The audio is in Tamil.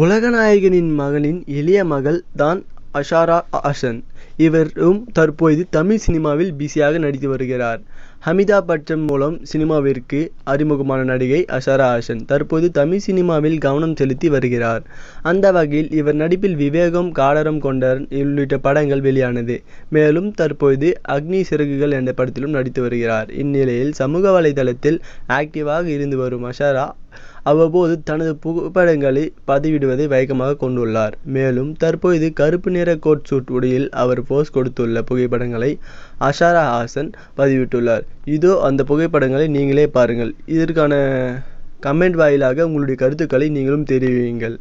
உலகநாயகனின் மகனின் எளிய மகள் தான் அஷாரா ஹாசன் இவரும் தற்போது தமிழ் சினிமாவில் பிஸியாக நடித்து வருகிறார் அமிதாப் பச்சன் மூலம் சினிமாவிற்கு அறிமுகமான நடிகை அஷாரா ஹாசன் தற்போது தமிழ் சினிமாவில் கவனம் செலுத்தி வருகிறார் அந்த வகையில் இவர் நடிப்பில் விவேகம் காடரம் கொண்டார் உள்ளிட்ட படங்கள் வெளியானது மேலும் தற்போது அக்னி சிறகுகள் என்ற படத்திலும் நடித்து வருகிறார் இந்நிலையில் சமூக வலைதளத்தில் ஆக்டிவாக இருந்து வரும் அஷாரா அவ்வப்போது தனது புகைப்படங்களை பதிவிடுவதை வழக்கமாக கொண்டுள்ளார் மேலும் தற்போது கருப்பு நிற கோட் சூட் உடையில் அவர் போஸ் கொடுத்துள்ள புகைப்படங்களை அஷாரா ஹாசன் பதிவிட்டுள்ளார் இதோ அந்த புகைப்படங்களை நீங்களே பாருங்கள் இதற்கான கமெண்ட் வாயிலாக உங்களுடைய கருத்துக்களை நீங்களும் தெரிவியுங்கள்